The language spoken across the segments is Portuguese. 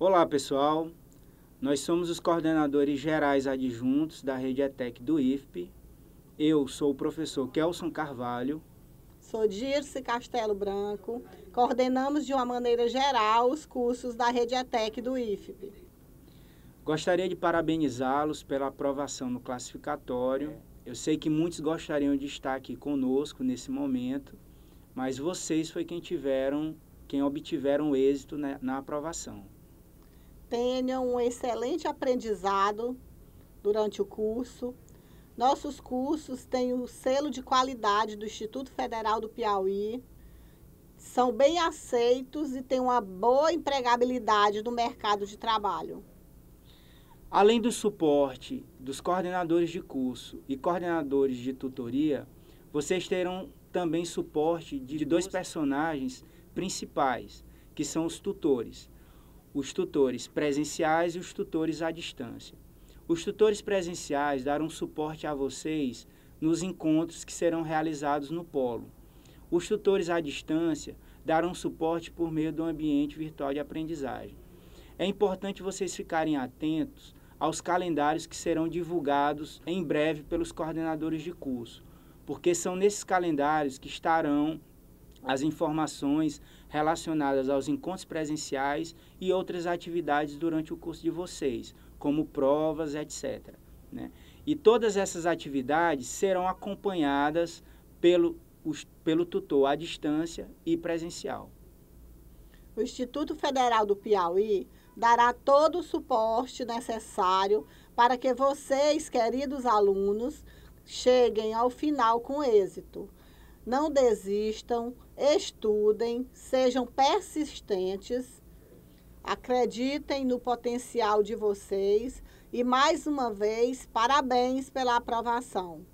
Olá, pessoal. Nós somos os coordenadores gerais adjuntos da Rede ETEC do IFP. Eu sou o professor Kelson Carvalho. Sou Dirce Castelo Branco. Coordenamos de uma maneira geral os cursos da Rede ETEC do IFP. Gostaria de parabenizá-los pela aprovação no classificatório. Eu sei que muitos gostariam de estar aqui conosco nesse momento, mas vocês foi quem tiveram, quem obtiveram êxito na, né, na aprovação tenham um excelente aprendizado durante o curso. Nossos cursos têm o selo de qualidade do Instituto Federal do Piauí, são bem aceitos e têm uma boa empregabilidade no mercado de trabalho. Além do suporte dos coordenadores de curso e coordenadores de tutoria, vocês terão também suporte de dois personagens principais, que são os tutores os tutores presenciais e os tutores à distância. Os tutores presenciais darão suporte a vocês nos encontros que serão realizados no polo. Os tutores à distância darão suporte por meio do ambiente virtual de aprendizagem. É importante vocês ficarem atentos aos calendários que serão divulgados em breve pelos coordenadores de curso, porque são nesses calendários que estarão as informações relacionadas aos encontros presenciais e outras atividades durante o curso de vocês, como provas, etc. Né? E todas essas atividades serão acompanhadas pelo, os, pelo tutor à distância e presencial. O Instituto Federal do Piauí dará todo o suporte necessário para que vocês, queridos alunos, cheguem ao final com êxito não desistam, estudem, sejam persistentes, acreditem no potencial de vocês e, mais uma vez, parabéns pela aprovação.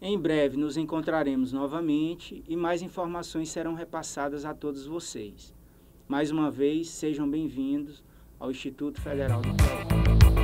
Em breve nos encontraremos novamente e mais informações serão repassadas a todos vocês. Mais uma vez, sejam bem-vindos ao Instituto Federal do Trabalho.